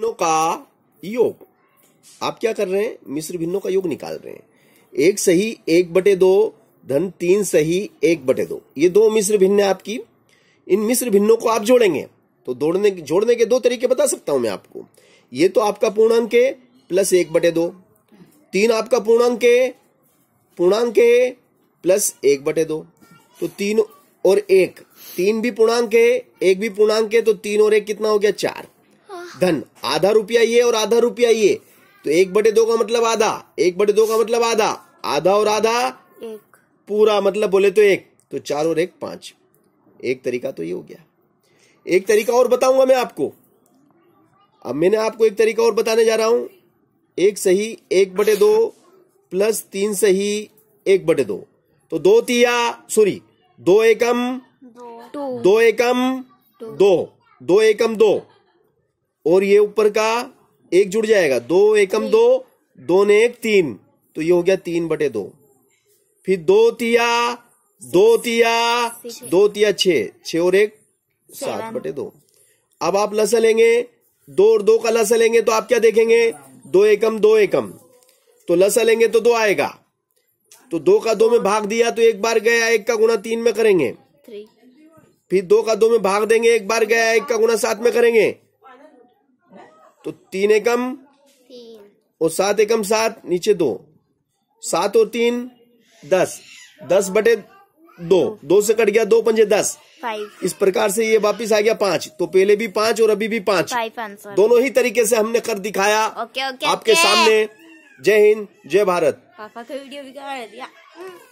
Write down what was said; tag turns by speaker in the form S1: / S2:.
S1: भिन्नों का योग आप क्या कर रहे हैं मिश्र भिन्नों का योग निकाल रहे हैं एक सही एक बटे दो धन तीन सही एक बटे दो ये दो मिश्र भिन्न आपकी इन मिश्र भिन्नों को आप जोड़ेंगे तो दौड़ने जोड़ने के दो तरीके बता सकता हूं मैं आपको ये तो आपका पूर्णांक है प्लस एक बटे दो तीन आपका पूर्णांक है पूर्णांक है प्लस एक बटे दो तो तीन और एक तीन भी पूर्णांक है एक भी पूर्णांक है तो तीन और एक कितना हो गया चार धन आधा रुपया ये और आधा रुपया ये तो एक बटे दो का मतलब आधा एक बटे दो का मतलब आधा आधा और आधा पूरा मतलब बोले तो एक तो चार और एक पांच एक तरीका तो ये हो गया एक तरीका और बताऊंगा मैं आपको अब मैंने आपको एक तरीका और बताने जा रहा हूं एक सही एक बटे दो प्लस तीन सही एक बटे दो तो दो तिया सॉरी दो एकम दो, दो एकम दो दो एकम दो और ये ऊपर का एक जुड़ जाएगा दो एकम दो दो ने एक तीन तो ये हो गया तीन बटे दो फिर दो तिया दो तिया दो तिया छ और एक सात बटे दो अब आप लसा लेंगे दो और दो का लस लेंगे तो आप क्या देखेंगे दो एकम दो एकम तो लस लेंगे तो दो आएगा तो दो का दो में भाग दिया तो एक बार गया एक का गुना तीन में करेंगे फिर दो का दो में भाग देंगे एक बार गया एक का गुना सात में करेंगे तो तीन एकम तीन और सात एकम सात नीचे दो सात और तीन दस दस बटे दो दो से कट गया दो पंजे दस इस प्रकार से ये वापस आ गया पाँच तो पहले भी पाँच और अभी भी पाँच दोनों ही तरीके से हमने कर दिखाया ओके, ओके, आपके ओके। सामने जय हिंद जय भारत पापा का वीडियो बिगाड़ दिया